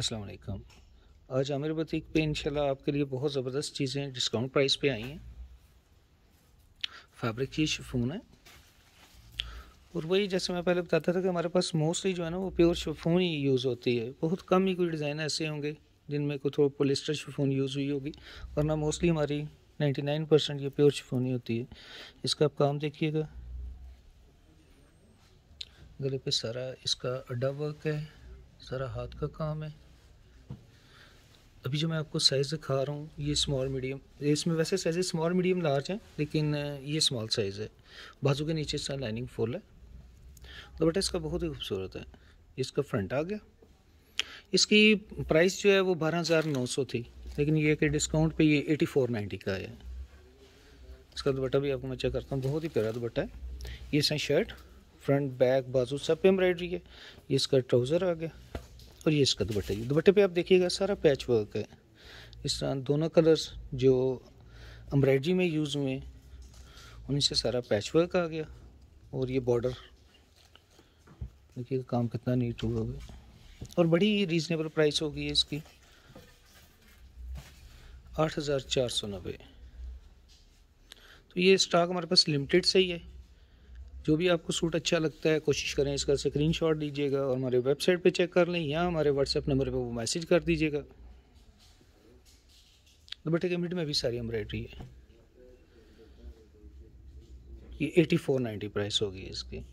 अस्सलाम वालेकुम आज आमिर बतीक पे इंशाल्लाह आपके लिए बहुत ज़बरदस्त चीज़ें डिस्काउंट प्राइस पे आई हैं फैब्रिक की शफून है और वही जैसे मैं पहले बताता था कि हमारे पास मोस्टली जो है ना वो प्योर शफून ही यूज़ होती है बहुत कम ही कोई डिज़ाइन ऐसे होंगे जिनमें कोई थोड़ा पोलिस्टर शफून यूज़ हुई होगी वरना मोस्टली हमारी नाइन परसेंट ये प्योर शफून ही होती है इसका आप काम देखिएगा गले पर सारा इसका अड्डा वर्क है सारा हाथ का काम है अभी जो मैं आपको साइज़ दिखा रहा हूँ ये स्मॉल मीडियम इसमें वैसे साइज़ स्मॉल मीडियम लार्ज हैं लेकिन ये स्मॉल साइज़ है बाजू के नीचे इसका लाइनिंग फुल है तो बेटा इसका बहुत ही खूबसूरत है इसका फ्रंट आ गया इसकी प्राइस जो है वो बारह हज़ार नौ सौ थी लेकिन ये कि डिस्काउंट पे ये एटी फोर नाइन्टी का है इसका दुपट्टा भी आपको मैं चेक करता हूँ बहुत ही प्यारा दुपट्टा है ये इसमें शर्ट फ्रंट बैक बाजू सब पे एम्ब्रॉयडरी है ये इसका ट्राउज़र आ गया और ये इसका दुपट्टा ये दुपट्टे पे आप देखिएगा सारा पैच वर्क है इस तरह दोनों कलर्स जो एम्ब्रॉयडरी में यूज़ हुए उन्हीं से सारा पैच वर्क आ गया और ये बॉर्डर देखिए काम कितना नीट हुआ हुआ और बड़ी रीज़नेबल प्राइस होगी इसकी आठ हज़ार चार सौ नब्बे तो ये स्टॉक हमारे पास लिमिटेड से ही है जो भी आपको सूट अच्छा लगता है कोशिश करें इसका स्क्रीन शॉट लीजिएगा और हमारे वेबसाइट पे चेक कर लें या हमारे व्हाट्सएप नंबर पे वो मैसेज कर दीजिएगा दुपट्टे के मिड में भी सारी एम्ब्रॉयडरी है ये एटी फोर नाइन्टी प्राइस होगी इसकी